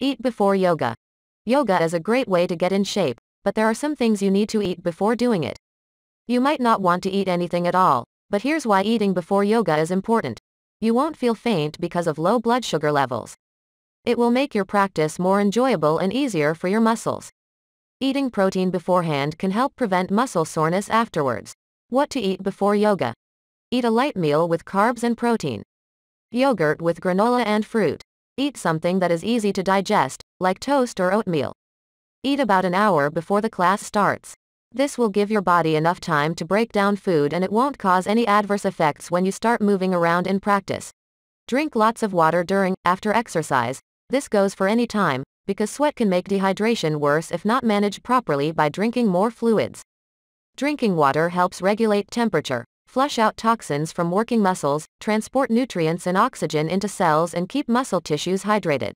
Eat before yoga. Yoga is a great way to get in shape, but there are some things you need to eat before doing it. You might not want to eat anything at all, but here's why eating before yoga is important. You won't feel faint because of low blood sugar levels. It will make your practice more enjoyable and easier for your muscles. Eating protein beforehand can help prevent muscle soreness afterwards. What to eat before yoga. Eat a light meal with carbs and protein. Yogurt with granola and fruit. Eat something that is easy to digest, like toast or oatmeal. Eat about an hour before the class starts. This will give your body enough time to break down food and it won't cause any adverse effects when you start moving around in practice. Drink lots of water during, after exercise, this goes for any time, because sweat can make dehydration worse if not managed properly by drinking more fluids. Drinking water helps regulate temperature flush out toxins from working muscles, transport nutrients and oxygen into cells and keep muscle tissues hydrated.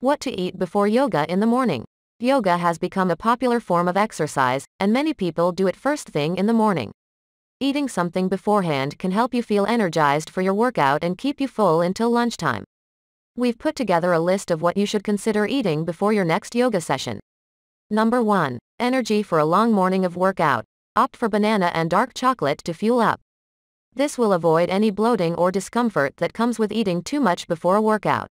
What to eat before yoga in the morning. Yoga has become a popular form of exercise, and many people do it first thing in the morning. Eating something beforehand can help you feel energized for your workout and keep you full until lunchtime. We've put together a list of what you should consider eating before your next yoga session. Number 1. Energy for a long morning of workout opt for banana and dark chocolate to fuel up. This will avoid any bloating or discomfort that comes with eating too much before a workout.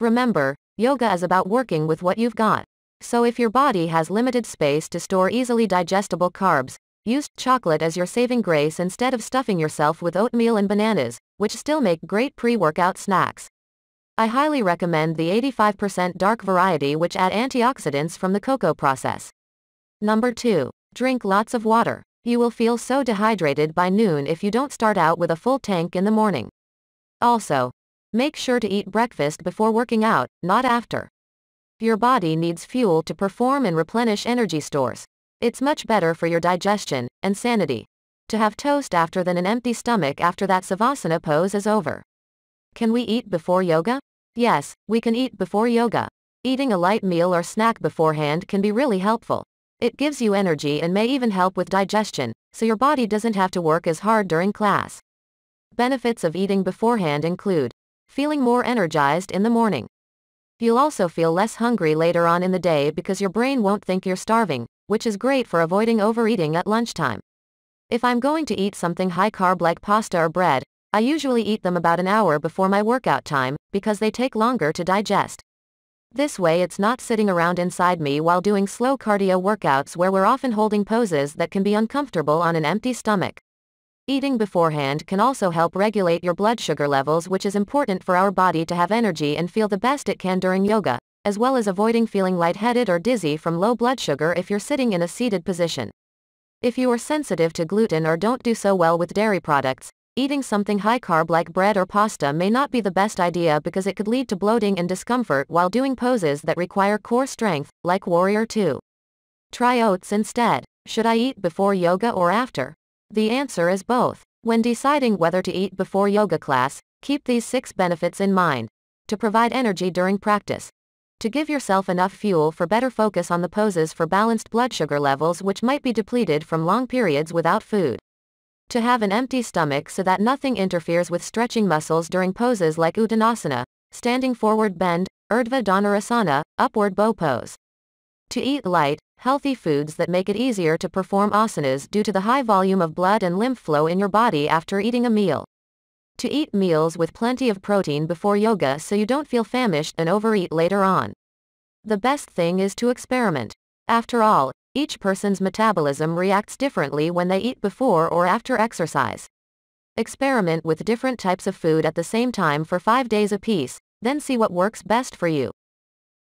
Remember, yoga is about working with what you've got. So if your body has limited space to store easily digestible carbs, use chocolate as your saving grace instead of stuffing yourself with oatmeal and bananas, which still make great pre-workout snacks. I highly recommend the 85% dark variety which add antioxidants from the cocoa process. Number 2. Drink lots of water. You will feel so dehydrated by noon if you don't start out with a full tank in the morning. Also, make sure to eat breakfast before working out, not after. Your body needs fuel to perform and replenish energy stores. It's much better for your digestion and sanity to have toast after than an empty stomach after that savasana pose is over. Can we eat before yoga? Yes, we can eat before yoga. Eating a light meal or snack beforehand can be really helpful. It gives you energy and may even help with digestion, so your body doesn't have to work as hard during class. Benefits of eating beforehand include feeling more energized in the morning. You'll also feel less hungry later on in the day because your brain won't think you're starving, which is great for avoiding overeating at lunchtime. If I'm going to eat something high-carb like pasta or bread, I usually eat them about an hour before my workout time, because they take longer to digest. This way it's not sitting around inside me while doing slow cardio workouts where we're often holding poses that can be uncomfortable on an empty stomach. Eating beforehand can also help regulate your blood sugar levels which is important for our body to have energy and feel the best it can during yoga, as well as avoiding feeling lightheaded or dizzy from low blood sugar if you're sitting in a seated position. If you are sensitive to gluten or don't do so well with dairy products, Eating something high-carb like bread or pasta may not be the best idea because it could lead to bloating and discomfort while doing poses that require core strength, like Warrior 2. Try oats instead. Should I eat before yoga or after? The answer is both. When deciding whether to eat before yoga class, keep these six benefits in mind. To provide energy during practice. To give yourself enough fuel for better focus on the poses for balanced blood sugar levels which might be depleted from long periods without food. To have an empty stomach so that nothing interferes with stretching muscles during poses like Uttanasana, standing forward bend, Urdhva Dhanurasana, upward bow pose. To eat light, healthy foods that make it easier to perform asanas due to the high volume of blood and lymph flow in your body after eating a meal. To eat meals with plenty of protein before yoga so you don't feel famished and overeat later on. The best thing is to experiment. After all, each person's metabolism reacts differently when they eat before or after exercise. Experiment with different types of food at the same time for 5 days apiece, then see what works best for you.